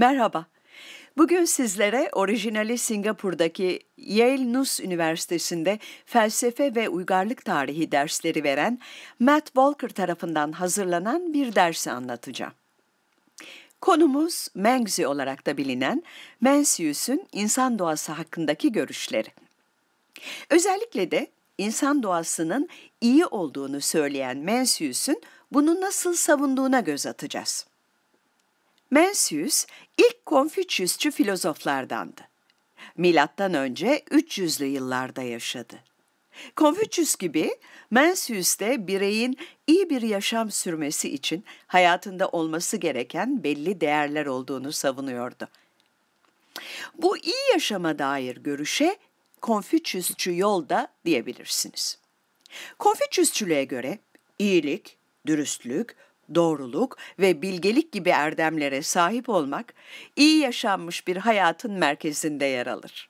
Merhaba. Bugün sizlere orijinali Singapur'daki Yale Nus Üniversitesi'nde felsefe ve uygarlık tarihi dersleri veren Matt Walker tarafından hazırlanan bir dersi anlatacağım. Konumuz Mengzi olarak da bilinen Mencius'un insan doğası hakkındaki görüşleri. Özellikle de insan doğasının iyi olduğunu söyleyen Mencius'un bunu nasıl savunduğuna göz atacağız. Mencius ilk Konfüçyüsçü filozoflardandı. Milattan önce 300'lü yıllarda yaşadı. Konfüçyüs gibi Mencius de bireyin iyi bir yaşam sürmesi için hayatında olması gereken belli değerler olduğunu savunuyordu. Bu iyi yaşama dair görüşe Konfüçyüsçü yolda diyebilirsiniz. Konfüçyüsçülüğe göre iyilik, dürüstlük, doğruluk ve bilgelik gibi erdemlere sahip olmak iyi yaşanmış bir hayatın merkezinde yer alır.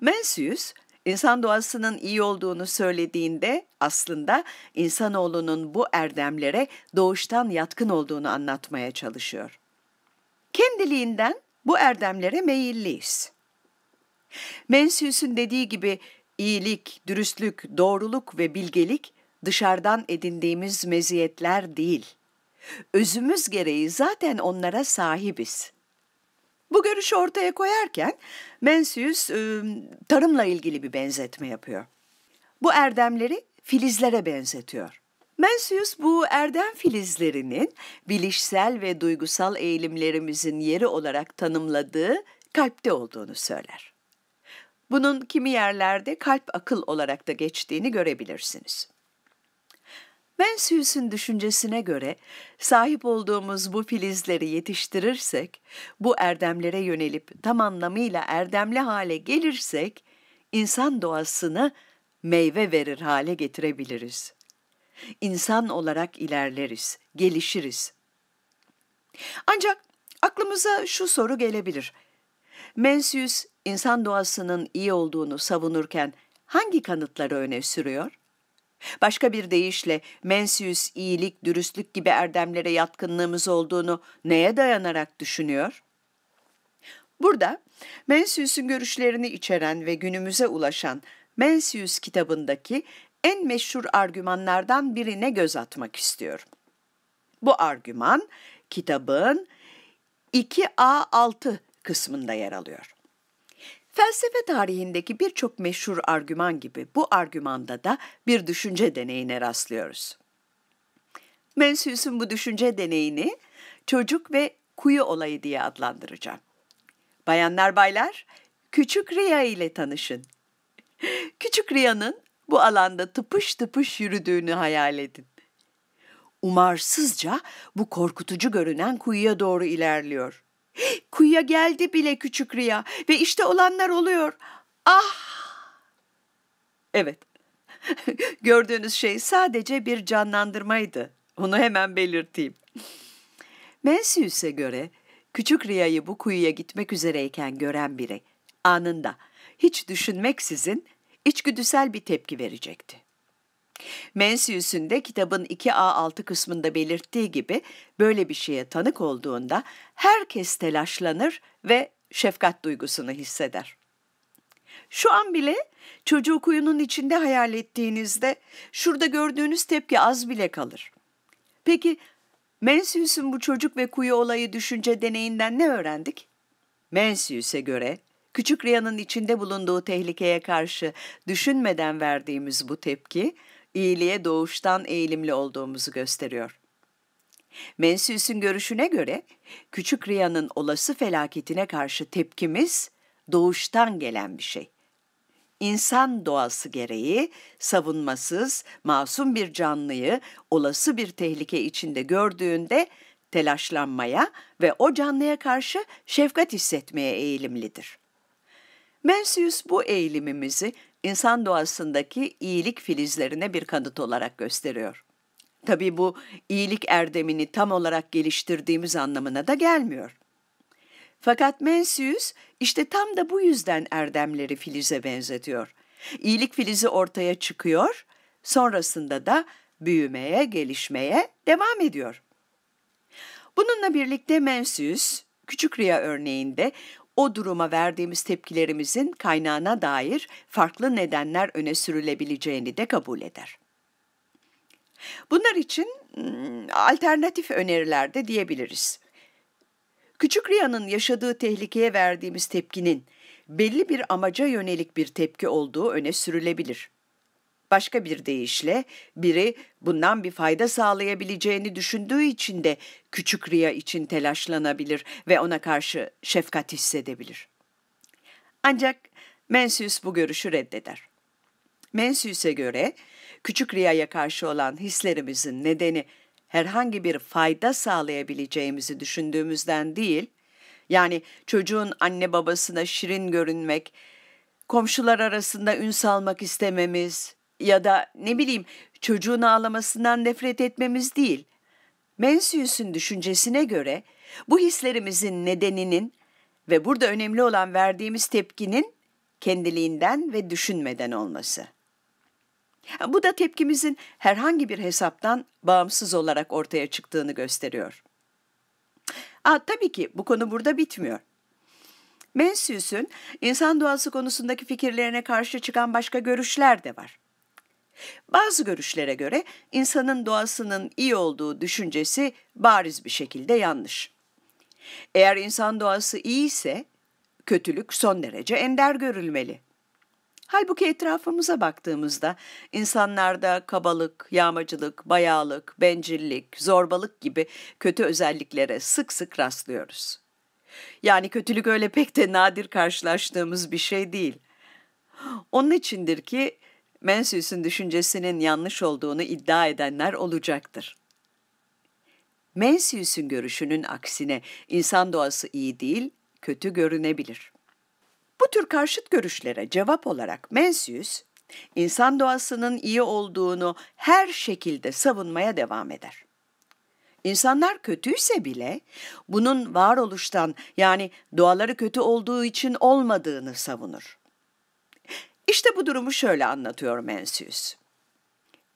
Mencius, insan doğasının iyi olduğunu söylediğinde aslında insanoğlunun bu erdemlere doğuştan yatkın olduğunu anlatmaya çalışıyor. Kendiliğinden bu erdemlere meyilliyiz. Mencius'un dediği gibi iyilik, dürüstlük, doğruluk ve bilgelik dışarıdan edindiğimiz meziyetler değil. Özümüz gereği zaten onlara sahibiz. Bu görüşü ortaya koyarken Mencius e, tarımla ilgili bir benzetme yapıyor. Bu erdemleri filizlere benzetiyor. Mencius bu erdem filizlerinin bilişsel ve duygusal eğilimlerimizin yeri olarak tanımladığı kalpte olduğunu söyler. Bunun kimi yerlerde kalp akıl olarak da geçtiğini görebilirsiniz. Mencius'un düşüncesine göre sahip olduğumuz bu filizleri yetiştirirsek, bu erdemlere yönelip tam anlamıyla erdemli hale gelirsek, insan doğasını meyve verir hale getirebiliriz. İnsan olarak ilerleriz, gelişiriz. Ancak aklımıza şu soru gelebilir. Mencius insan doğasının iyi olduğunu savunurken hangi kanıtları öne sürüyor? Başka bir deyişle Mencius iyilik, dürüstlük gibi erdemlere yatkınlığımız olduğunu neye dayanarak düşünüyor? Burada Mencius'un görüşlerini içeren ve günümüze ulaşan Mencius kitabındaki en meşhur argümanlardan birine göz atmak istiyorum. Bu argüman kitabın 2A6 kısmında yer alıyor. Felsefe tarihindeki birçok meşhur argüman gibi bu argümanda da bir düşünce deneyine rastlıyoruz. Mencius'un bu düşünce deneyini çocuk ve kuyu olayı diye adlandıracağım. Bayanlar baylar, Küçük Riya ile tanışın. Küçük Riya'nın bu alanda tıpış tıpış yürüdüğünü hayal edin. Umarsızca bu korkutucu görünen kuyuya doğru ilerliyor. Kuyuya geldi bile küçük Riya ve işte olanlar oluyor. Ah! Evet, gördüğünüz şey sadece bir canlandırmaydı. Onu hemen belirteyim. Mensius'e göre küçük Riya'yı bu kuyuya gitmek üzereyken gören biri anında hiç düşünmeksizin içgüdüsel bir tepki verecekti. Mencius'un de kitabın 2A6 kısmında belirttiği gibi böyle bir şeye tanık olduğunda herkes telaşlanır ve şefkat duygusunu hisseder. Şu an bile çocuğu kuyunun içinde hayal ettiğinizde şurada gördüğünüz tepki az bile kalır. Peki Mencius'un bu çocuk ve kuyu olayı düşünce deneyinden ne öğrendik? Mencius'e göre küçük Ria'nın içinde bulunduğu tehlikeye karşı düşünmeden verdiğimiz bu tepki iyiliğe doğuştan eğilimli olduğumuzu gösteriyor. Mensius'un görüşüne göre küçük Riya'nın olası felaketine karşı tepkimiz doğuştan gelen bir şey. İnsan doğası gereği savunmasız, masum bir canlıyı olası bir tehlike içinde gördüğünde telaşlanmaya ve o canlıya karşı şefkat hissetmeye eğilimlidir. Mensius bu eğilimimizi insan doğasındaki iyilik filizlerine bir kanıt olarak gösteriyor. Tabii bu iyilik erdemini tam olarak geliştirdiğimiz anlamına da gelmiyor. Fakat Mencius işte tam da bu yüzden erdemleri filize benzetiyor. İyilik filizi ortaya çıkıyor, sonrasında da büyümeye, gelişmeye devam ediyor. Bununla birlikte Mencius, küçük rüya örneğinde o duruma verdiğimiz tepkilerimizin kaynağına dair farklı nedenler öne sürülebileceğini de kabul eder. Bunlar için hmm, alternatif öneriler de diyebiliriz. Küçük Riya'nın yaşadığı tehlikeye verdiğimiz tepkinin belli bir amaca yönelik bir tepki olduğu öne sürülebilir. Başka bir deyişle biri bundan bir fayda sağlayabileceğini düşündüğü için de küçük Riya için telaşlanabilir ve ona karşı şefkat hissedebilir. Ancak Mensius bu görüşü reddeder. Mensius'e göre küçük Riya'ya karşı olan hislerimizin nedeni herhangi bir fayda sağlayabileceğimizi düşündüğümüzden değil, yani çocuğun anne babasına şirin görünmek, komşular arasında ün salmak istememiz, ya da ne bileyim çocuğun ağlamasından nefret etmemiz değil. Mencius'un düşüncesine göre bu hislerimizin nedeninin ve burada önemli olan verdiğimiz tepkinin kendiliğinden ve düşünmeden olması. Bu da tepkimizin herhangi bir hesaptan bağımsız olarak ortaya çıktığını gösteriyor. Aa, tabii ki bu konu burada bitmiyor. Mencius'un insan doğası konusundaki fikirlerine karşı çıkan başka görüşler de var. Bazı görüşlere göre insanın doğasının iyi olduğu düşüncesi bariz bir şekilde yanlış. Eğer insan doğası iyi ise kötülük son derece ender görülmeli. Halbuki etrafımıza baktığımızda insanlarda kabalık, yağmacılık, bayağılık, bencillik, zorbalık gibi kötü özelliklere sık sık rastlıyoruz. Yani kötülük öyle pek de nadir karşılaştığımız bir şey değil. Onun içindir ki Mencius'un düşüncesinin yanlış olduğunu iddia edenler olacaktır. Mencius'un görüşünün aksine insan doğası iyi değil, kötü görünebilir. Bu tür karşıt görüşlere cevap olarak Mencius, insan doğasının iyi olduğunu her şekilde savunmaya devam eder. İnsanlar kötüyse bile bunun varoluştan yani doğaları kötü olduğu için olmadığını savunur. İşte bu durumu şöyle anlatıyor Mencius.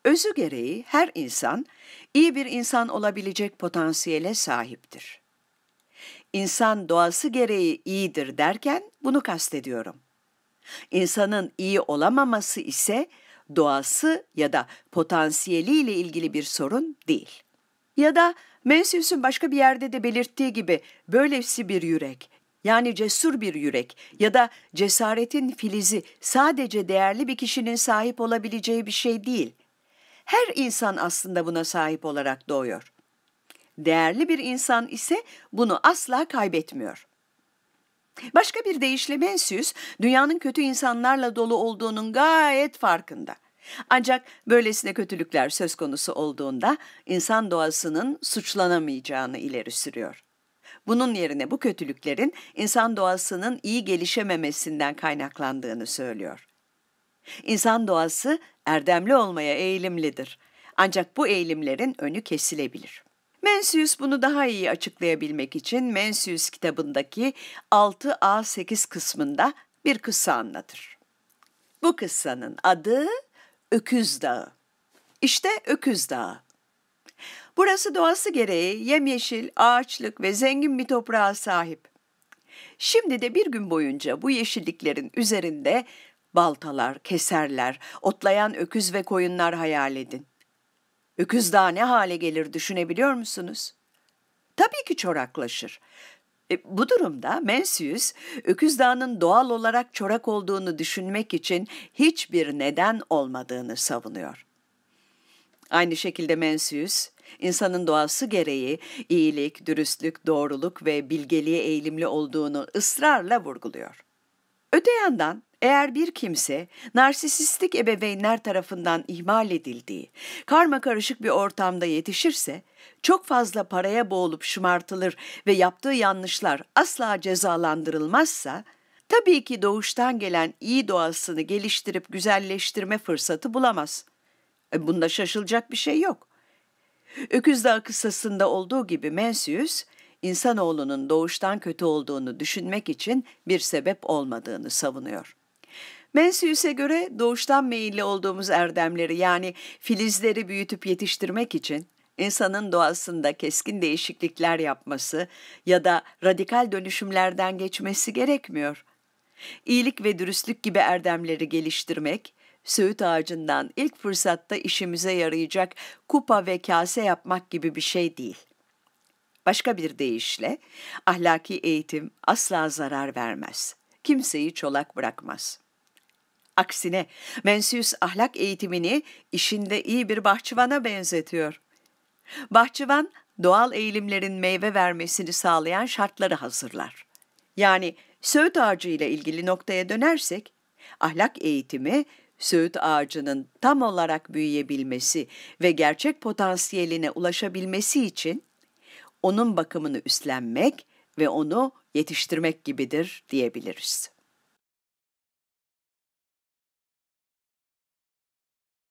Özü gereği her insan iyi bir insan olabilecek potansiyele sahiptir. İnsan doğası gereği iyidir derken bunu kastediyorum. İnsanın iyi olamaması ise doğası ya da potansiyeliyle ilgili bir sorun değil. Ya da Mencius'un başka bir yerde de belirttiği gibi böylesi bir yürek yani cesur bir yürek ya da cesaretin filizi sadece değerli bir kişinin sahip olabileceği bir şey değil. Her insan aslında buna sahip olarak doğuyor. Değerli bir insan ise bunu asla kaybetmiyor. Başka bir deyişle Mensius, dünyanın kötü insanlarla dolu olduğunun gayet farkında. Ancak böylesine kötülükler söz konusu olduğunda insan doğasının suçlanamayacağını ileri sürüyor. Bunun yerine bu kötülüklerin insan doğasının iyi gelişememesinden kaynaklandığını söylüyor. İnsan doğası erdemli olmaya eğilimlidir. Ancak bu eğilimlerin önü kesilebilir. Mencius bunu daha iyi açıklayabilmek için Mencius kitabındaki 6A8 kısmında bir kıssa anlatır. Bu kıssanın adı Öküz Dağı. İşte Öküz Dağı. Burası doğası gereği yemyeşil, ağaçlık ve zengin bir toprağa sahip. Şimdi de bir gün boyunca bu yeşilliklerin üzerinde baltalar, keserler, otlayan öküz ve koyunlar hayal edin. Öküz daha ne hale gelir düşünebiliyor musunuz? Tabii ki çoraklaşır. E, bu durumda Mencius, Öküz Dağı'nın doğal olarak çorak olduğunu düşünmek için hiçbir neden olmadığını savunuyor. Aynı şekilde Mencius, İnsanın doğası gereği iyilik, dürüstlük, doğruluk ve bilgeliğe eğilimli olduğunu ısrarla vurguluyor. Öte yandan eğer bir kimse narsisistik ebeveynler tarafından ihmal edildiği, karma karışık bir ortamda yetişirse, çok fazla paraya boğulup şımartılır ve yaptığı yanlışlar asla cezalandırılmazsa, tabii ki doğuştan gelen iyi doğasını geliştirip güzelleştirme fırsatı bulamaz. E, bunda şaşılacak bir şey yok. Öküz Dağı kıssasında olduğu gibi Mencius, insanoğlunun doğuştan kötü olduğunu düşünmek için bir sebep olmadığını savunuyor. Mencius'e göre doğuştan meyilli olduğumuz erdemleri yani filizleri büyütüp yetiştirmek için insanın doğasında keskin değişiklikler yapması ya da radikal dönüşümlerden geçmesi gerekmiyor. İyilik ve dürüstlük gibi erdemleri geliştirmek, söğüt ağacından ilk fırsatta işimize yarayacak kupa ve kase yapmak gibi bir şey değil. Başka bir deyişle ahlaki eğitim asla zarar vermez. Kimseyi çolak bırakmaz. Aksine Mensius ahlak eğitimini işinde iyi bir bahçıvana benzetiyor. Bahçıvan doğal eğilimlerin meyve vermesini sağlayan şartları hazırlar. Yani söğüt ağacı ile ilgili noktaya dönersek ahlak eğitimi Söğüt ağacının tam olarak büyüyebilmesi ve gerçek potansiyeline ulaşabilmesi için onun bakımını üstlenmek ve onu yetiştirmek gibidir diyebiliriz.